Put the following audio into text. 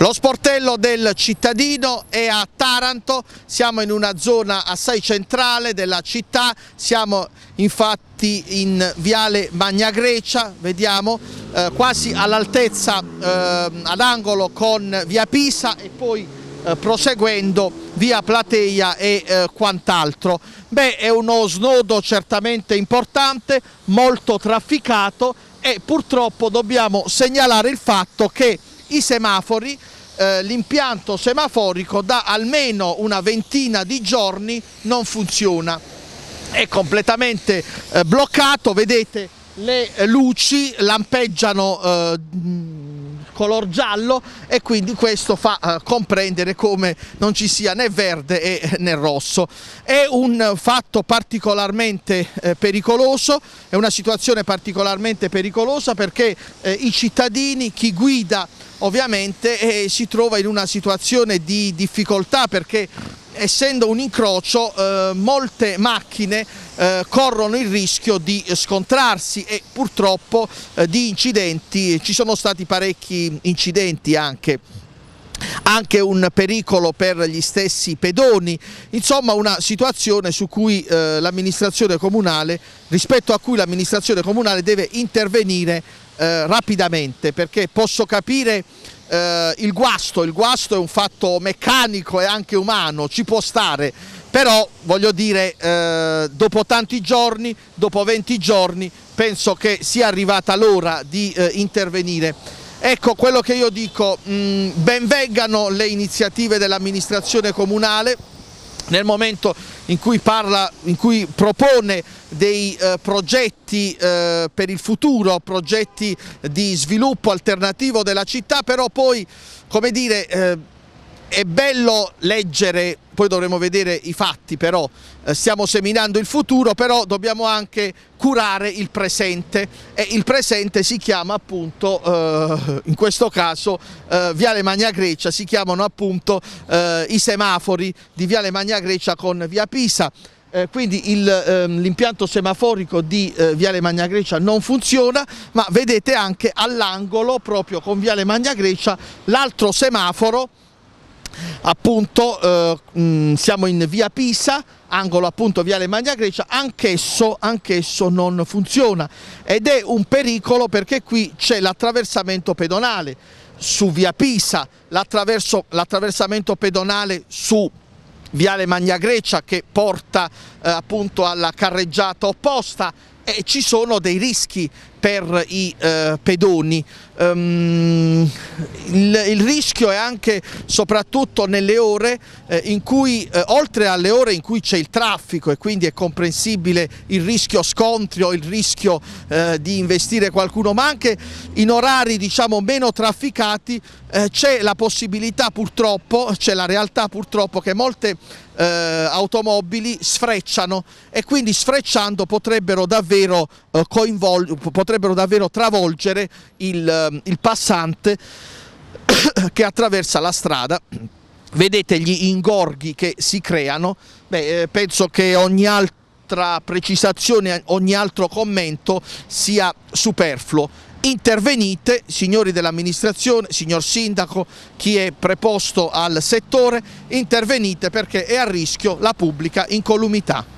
Lo sportello del cittadino è a Taranto, siamo in una zona assai centrale della città, siamo infatti in viale Magna Grecia, vediamo, eh, quasi all'altezza eh, ad angolo con via Pisa e poi eh, proseguendo via Platea e eh, quant'altro. Beh, è uno snodo certamente importante, molto trafficato e purtroppo dobbiamo segnalare il fatto che i semafori, eh, l'impianto semaforico da almeno una ventina di giorni non funziona, è completamente eh, bloccato, vedete le luci lampeggiano eh, color giallo e quindi questo fa eh, comprendere come non ci sia né verde e, eh, né rosso. È un fatto particolarmente eh, pericoloso, è una situazione particolarmente pericolosa perché eh, i cittadini, chi guida ovviamente eh, si trova in una situazione di difficoltà perché essendo un incrocio eh, molte macchine eh, corrono il rischio di scontrarsi e purtroppo eh, di incidenti, ci sono stati parecchi incidenti anche anche un pericolo per gli stessi pedoni, insomma una situazione su cui eh, l'amministrazione comunale, rispetto a cui l'amministrazione comunale deve intervenire eh, rapidamente perché posso capire eh, il guasto, il guasto è un fatto meccanico e anche umano, ci può stare, però voglio dire eh, dopo tanti giorni, dopo 20 giorni penso che sia arrivata l'ora di eh, intervenire. Ecco quello che io dico, mh, mm, benvengano le iniziative dell'amministrazione comunale, nel momento in cui, parla, in cui propone dei eh, progetti eh, per il futuro, progetti di sviluppo alternativo della città, però poi come dire... Eh, è bello leggere, poi dovremo vedere i fatti però, eh, stiamo seminando il futuro, però dobbiamo anche curare il presente e il presente si chiama appunto, eh, in questo caso, eh, Viale Magna Grecia, si chiamano appunto eh, i semafori di Viale Magna Grecia con Via Pisa. Eh, quindi ehm, l'impianto semaforico di eh, Viale Magna Grecia non funziona, ma vedete anche all'angolo, proprio con Viale Magna Grecia, l'altro semaforo appunto eh, mh, mm, siamo in via Pisa, angolo appunto viale Magna Grecia, anch'esso, anch'esso non funziona ed è un pericolo perché qui c'è l'attraversamento pedonale su via Pisa, l'attraversamento pedonale su viale Magna Grecia che porta eh, appunto alla carreggiata opposta e ci sono dei rischi per i eh, pedoni. Um, il, il, rischio è anche soprattutto nelle ore eh, in cui, eh, oltre alle ore in cui c'è il traffico e quindi è comprensibile il rischio scontri o il rischio eh, di investire qualcuno, ma anche in orari diciamo meno trafficati eh, c'è la possibilità purtroppo, c'è la realtà purtroppo che molte eh, automobili sfrecciano e quindi sfrecciando potrebbero davvero eh, coinvolgere, potrebbero davvero travolgere il, ehm, il passante che attraversa la strada vedete gli ingorghi che si creano, Beh, eh, penso che ogni altra precisazione, ogni altro commento sia superfluo. Intervenite, signori dell'amministrazione, signor sindaco, chi è preposto al settore, intervenite perché è a rischio la pubblica incolumità.